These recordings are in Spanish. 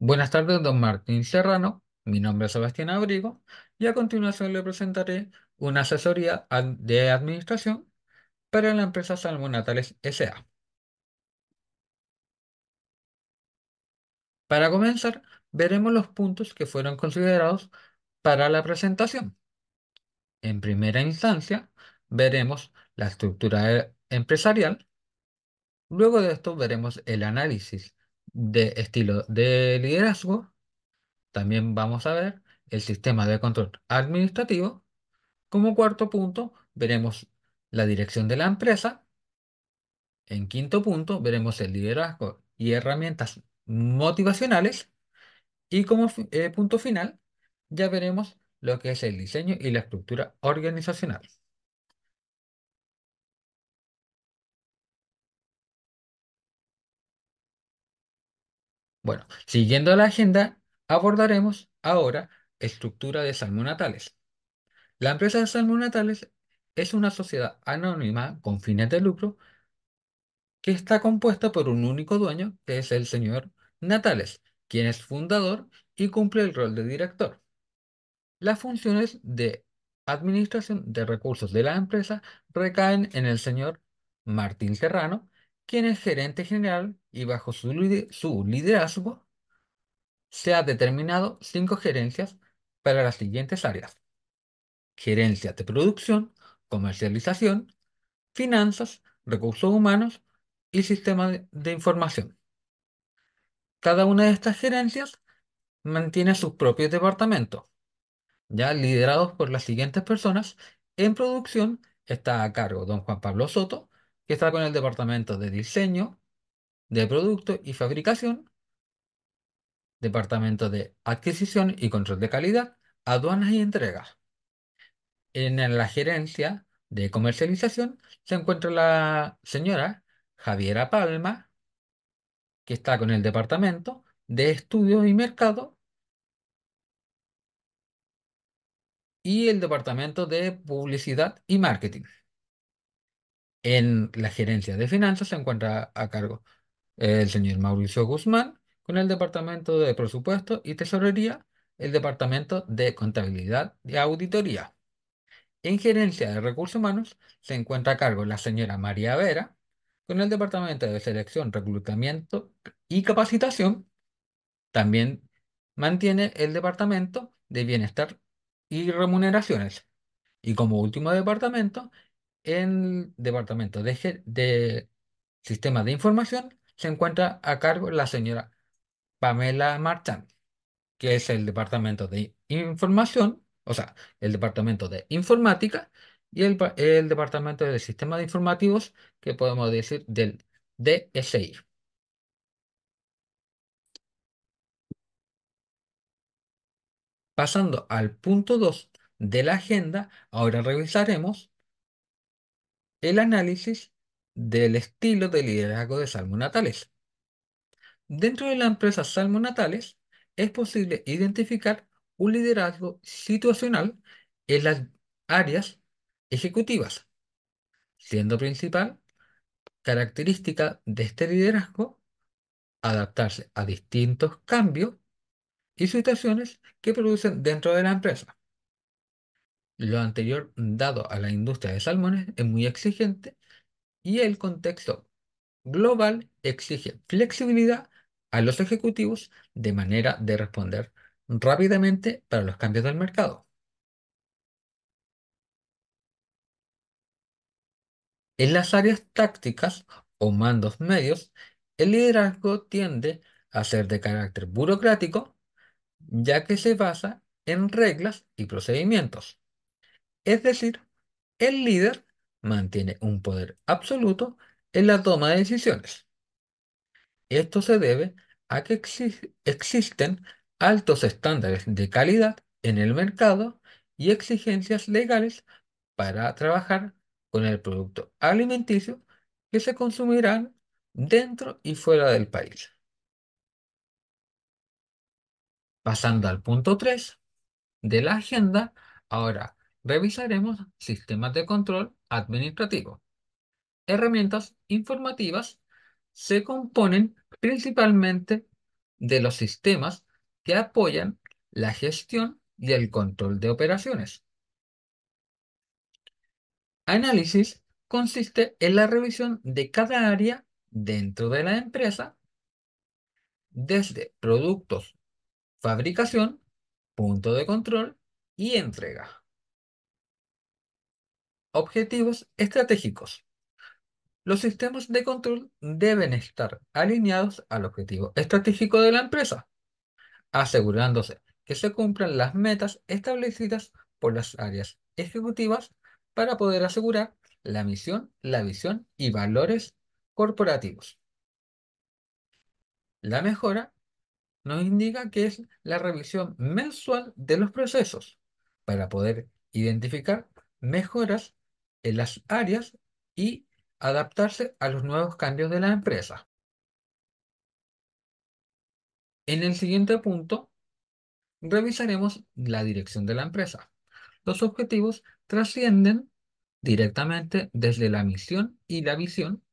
Buenas tardes, don Martín Serrano. Mi nombre es Sebastián Abrigo y a continuación le presentaré una asesoría de administración para la empresa Salmonatales S.A. Para comenzar, veremos los puntos que fueron considerados para la presentación. En primera instancia, veremos la estructura eh, empresarial. Luego de esto, veremos el análisis de estilo de liderazgo, también vamos a ver el sistema de control administrativo. Como cuarto punto, veremos la dirección de la empresa. En quinto punto, veremos el liderazgo y herramientas motivacionales. Y como eh, punto final, ya veremos lo que es el diseño y la estructura organizacional. Bueno, siguiendo la agenda, abordaremos ahora estructura de salmonatales. La empresa de salmonatales es una sociedad anónima con fines de lucro que está compuesta por un único dueño, que es el señor Natales, quien es fundador y cumple el rol de director. Las funciones de administración de recursos de la empresa recaen en el señor Martín Serrano, quien es gerente general y bajo su, liderazgo se ha determinado cinco gerencias para las siguientes áreas. Gerencias de producción, comercialización, finanzas, recursos humanos y sistema de, de información. Cada una de estas gerencias mantiene sus propios departamentos, ya liderados por las siguientes personas. En producción está a cargo don Juan Pablo Soto, que está con el departamento de diseño, de producto y fabricación, departamento de adquisición y control de calidad, aduanas y entregas. En la gerencia de comercialización se encuentra la señora Javiera Palma, que está con el departamento de estudios y mercado y el departamento de publicidad y marketing. En la gerencia de finanzas se encuentra a cargo el señor Mauricio Guzmán con el departamento de presupuesto y tesorería, el departamento de contabilidad y auditoría. En gerencia de recursos humanos se encuentra a cargo la señora María Vera con el departamento de selección, reclutamiento y capacitación. También mantiene el departamento de bienestar y remuneraciones. Y como último departamento el departamento de, de sistemas de información se encuentra a cargo la señora Pamela Marchand, que es el departamento de información, o sea, el departamento de informática y el, departamento de sistemas de informativos, que podemos decir del DSI. Pasando al punto 2 de la agenda, ahora revisaremos el análisis del estilo de liderazgo de Salmo Natales. Dentro de la empresa Salmo Natales es posible identificar un liderazgo situacional en las áreas ejecutivas, siendo principal característica de este liderazgo adaptarse a distintos cambios y situaciones que producen dentro de la empresa. Lo anterior, dado a la industria de salmones, es muy exigente y el contexto global exige flexibilidad a los ejecutivos de manera de responder rápidamente para los cambios del mercado. En las áreas tácticas o mandos medios, el liderazgo tiende a ser de carácter burocrático, ya que se basa en reglas y procedimientos. Es decir, el líder mantiene un poder absoluto en la toma de decisiones. Esto se debe a que existen altos estándares de calidad en el mercado y exigencias legales para trabajar con el producto alimenticio que se consumirán dentro y fuera del país. Pasando al punto 3 de la agenda, ahora revisaremos sistemas de control administrativo. Herramientas informativas se componen principalmente de los sistemas que apoyan la gestión y el control de operaciones. Análisis consiste en la revisión de cada área dentro de la empresa, desde productos, fabricación, punto de control y entrega objetivos estratégicos. Los sistemas de control deben estar alineados al objetivo estratégico de la empresa, asegurándose que se cumplan las metas establecidas por las áreas ejecutivas para poder asegurar la misión, la visión y valores corporativos. La mejora nos indica que es la revisión mensual de los procesos para poder identificar mejoras en las áreas y adaptarse a los nuevos cambios de la empresa. En el siguiente punto, revisaremos la dirección de la empresa. Los objetivos trascienden directamente desde la misión y la visión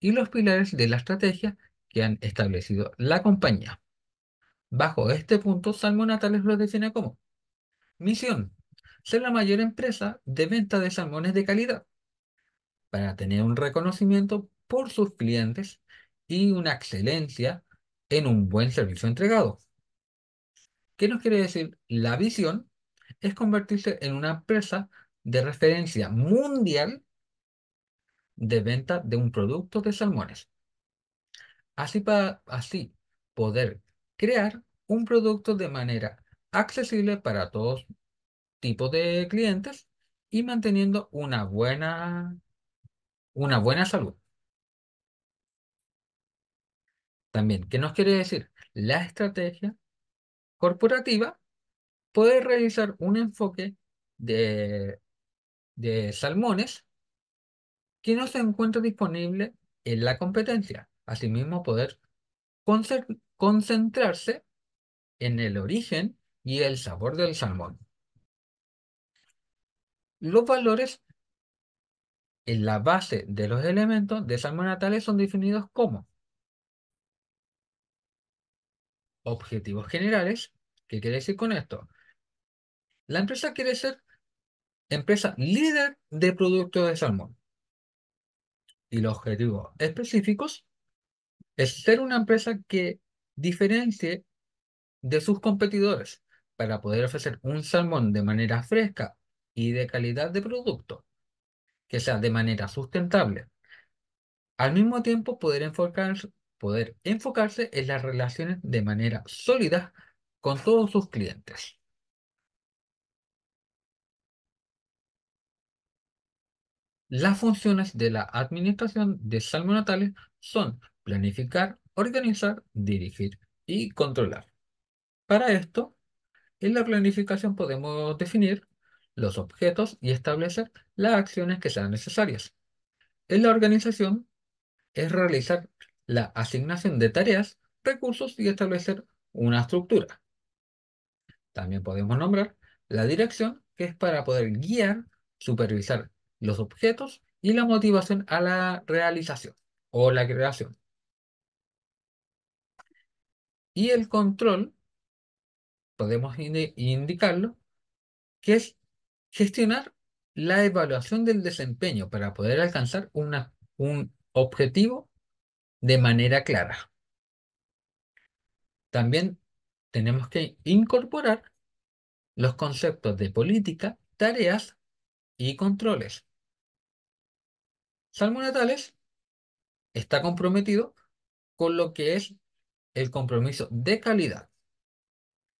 y los pilares de la estrategia que han establecido la compañía. Bajo este punto, Salmo Natales lo define como misión, ser la mayor empresa de venta de salmones de calidad, para tener un reconocimiento por sus clientes y una excelencia en un buen servicio entregado. ¿Qué nos quiere decir? La visión es convertirse en una empresa de referencia mundial de venta de un producto de salmones. Así, para, así poder crear un producto de manera accesible para todos tipo de clientes y manteniendo una buena, una buena salud. También, ¿qué nos quiere decir? La estrategia corporativa puede realizar un enfoque de, de salmones que no se encuentra disponible en la competencia. Asimismo, poder concentrarse en el origen y el sabor del salmón. Los valores en la base de los elementos de salmón natales son definidos como objetivos generales. ¿Qué quiere decir con esto? La empresa quiere ser empresa líder de productos de salmón. Y los objetivos específicos es ser una empresa que diferencie de sus competidores para poder ofrecer un salmón de manera fresca y de calidad de producto, que sea de manera sustentable. Al mismo tiempo, poder enfocarse, poder enfocarse en las relaciones de manera sólida con todos sus clientes. Las funciones de la administración de salmonatales son planificar, organizar, dirigir y controlar. Para esto, en la planificación podemos definir los objetos y establecer las acciones que sean necesarias. En la organización es realizar la asignación de tareas, recursos y establecer una estructura. También podemos nombrar la dirección, que es para poder guiar, supervisar los objetos y la motivación a la realización o la creación. Y el control, podemos indicarlo, que es gestionar la evaluación del desempeño para poder alcanzar un objetivo de manera clara. También tenemos que incorporar los conceptos de política, tareas y controles. Natales está comprometido con lo que es el compromiso de calidad.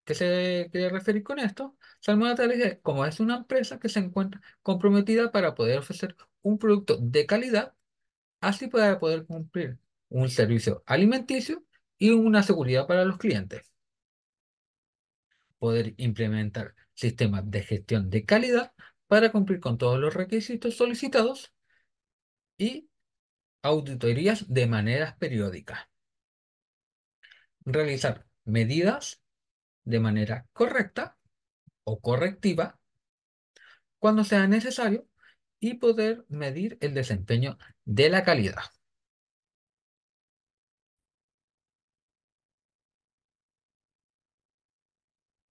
¿Qué se quiere referir con esto? Salmona es como es una empresa que se encuentra comprometida para poder ofrecer un producto de calidad, así para poder cumplir un servicio alimenticio y una seguridad para los clientes. Poder implementar sistemas de gestión de calidad para cumplir con todos los requisitos solicitados y auditorías de maneras periódicas. Realizar medidas de manera correcta o correctiva cuando sea necesario y poder medir el desempeño de la calidad.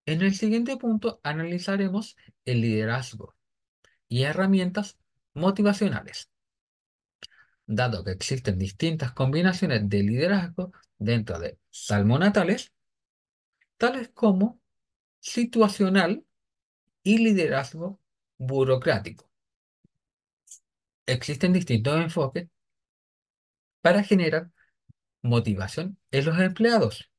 En el siguiente punto analizaremos el liderazgo y herramientas motivacionales, dado que existen distintas combinaciones de liderazgo dentro de salmonatales, tales como situacional y liderazgo burocrático. Existen distintos enfoques para generar motivación en los empleados.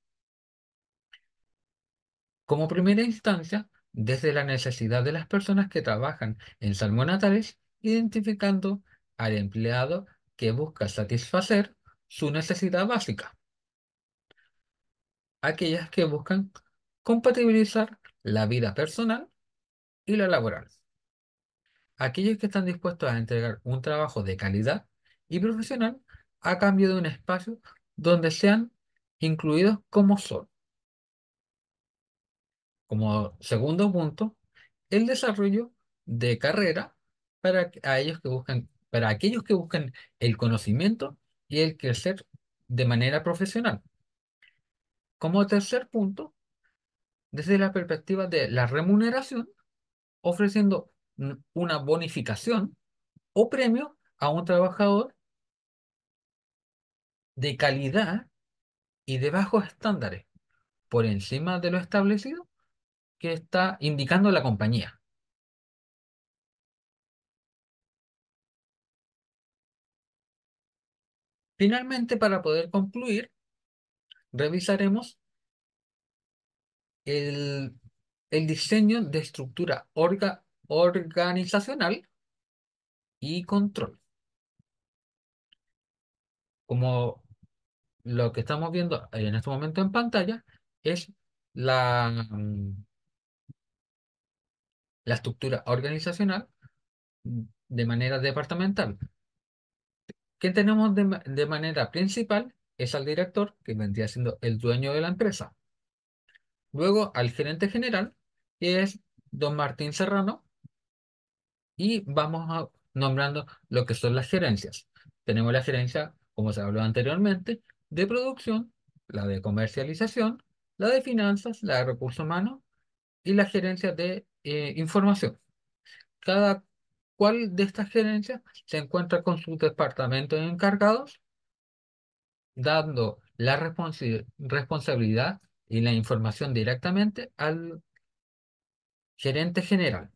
Como primera instancia, desde la necesidad de las personas que trabajan en salmonatales, identificando al empleado que busca satisfacer su necesidad básica. Aquellas que buscan compatibilizar la vida personal y la laboral. Aquellos que están dispuestos a entregar un trabajo de calidad y profesional a cambio de un espacio donde sean incluidos como son. Como segundo punto, el desarrollo de carrera para, para aquellos que buscan el conocimiento y el crecer de manera profesional. Como tercer punto, desde la perspectiva de la remuneración, ofreciendo una bonificación o premio a un trabajador de calidad y de bajos estándares por encima de lo establecido que está indicando la compañía. Finalmente, para poder concluir, revisaremos el, diseño de estructura organizacional y control. Como lo que estamos viendo en este momento en pantalla es la, la estructura organizacional de manera departamental. ¿Qué tenemos de, de manera principal? Es al director, que vendría siendo el dueño de la empresa. Luego al gerente general, que es don Martín Serrano, y vamos nombrando lo que son las gerencias. Tenemos la gerencia, como se habló anteriormente, de producción, la de comercialización, la de finanzas, la de recursos humanos y la gerencia de eh, información. Cada cual de estas gerencias se encuentra con sus departamentos encargados, dando la responsabilidad y la información directamente al gerente general.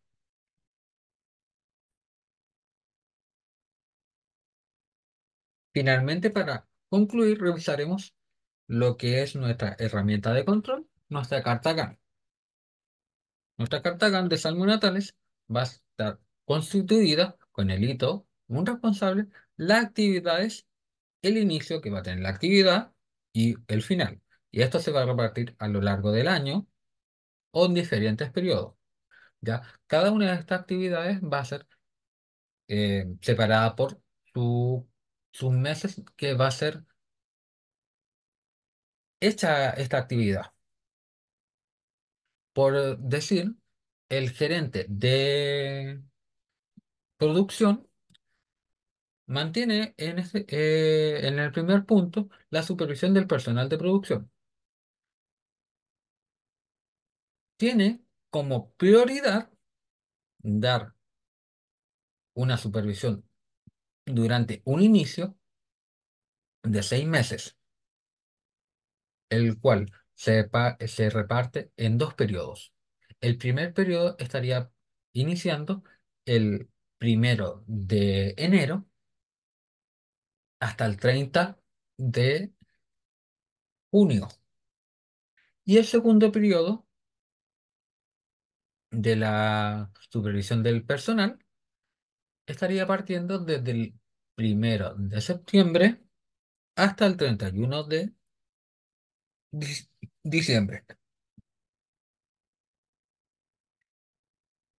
Finalmente, para concluir, revisaremos lo que es nuestra herramienta de control, nuestra carta GAN. Nuestra carta GAN de salmonatales va a estar constituida con el hito, un responsable, las actividades, el inicio que va a tener la actividad y el final. Y esto se va a repartir a lo largo del año o en diferentes periodos. ¿ya? Cada una de estas actividades va a ser eh, separada por su, sus meses que va a ser hecha esta actividad. Por decir, el gerente de producción mantiene en, eh, en el primer punto la supervisión del personal de producción. tiene como prioridad dar una supervisión durante un inicio de seis meses, el cual se, se reparte en dos periodos. El primer periodo estaría iniciando el primero de enero hasta el 30 de junio. Y el segundo periodo de la supervisión del personal estaría partiendo desde el primero de septiembre hasta el 31 de diciembre.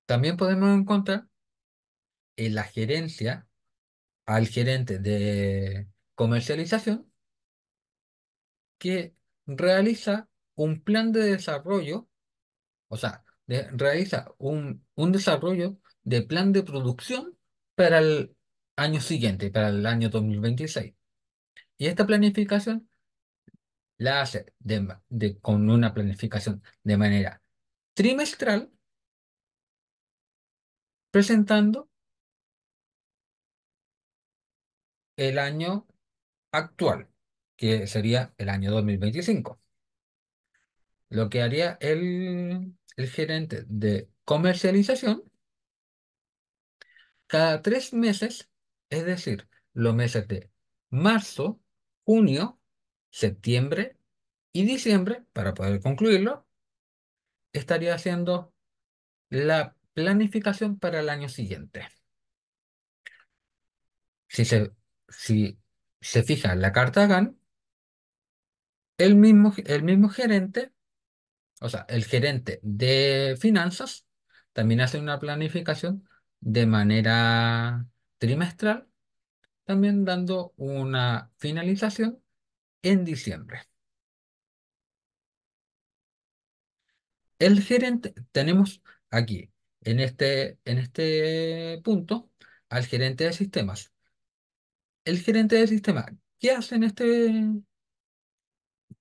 También podemos encontrar en la gerencia al gerente de comercialización que realiza un plan de desarrollo, o sea, realiza un, un desarrollo de plan de producción para el año siguiente, para el año 2026. Y esta planificación la hace con una planificación de manera trimestral, presentando el año actual, que sería el año 2025. Lo que haría el, el gerente de comercialización, cada tres meses, es decir, los meses de marzo, junio, septiembre y diciembre, para poder concluirlo, estaría haciendo la planificación para el año siguiente. Si se, si se fija en la carta GAN, el mismo, el mismo gerente o sea, el gerente de finanzas también hace una planificación de manera trimestral, también dando una finalización en diciembre. El gerente, tenemos aquí, en este, en este punto, al gerente de sistemas. El gerente de sistemas, ¿qué hace en este,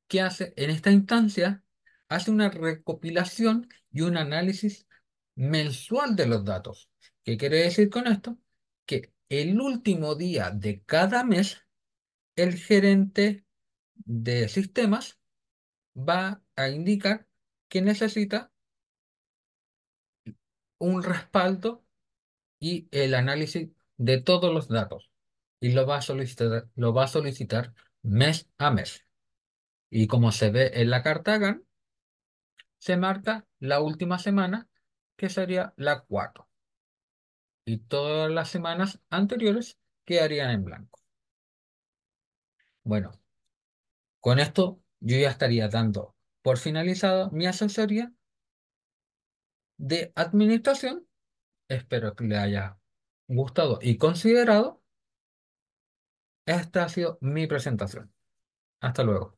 qué hace en esta instancia? hace una recopilación y un análisis mensual de los datos. ¿Qué quiere decir con esto? Que el último día de cada mes, el gerente de sistemas va a indicar que necesita un respaldo y el análisis de todos los datos y lo va a solicitar, lo va a solicitar mes a mes. Y como se ve en la carta GAN, se marca la última semana, que sería la 4. Y todas las semanas anteriores quedarían en blanco. Bueno, con esto yo ya estaría dando por finalizado mi asesoría de administración. Espero que le haya gustado y considerado. Esta ha sido mi presentación. Hasta luego.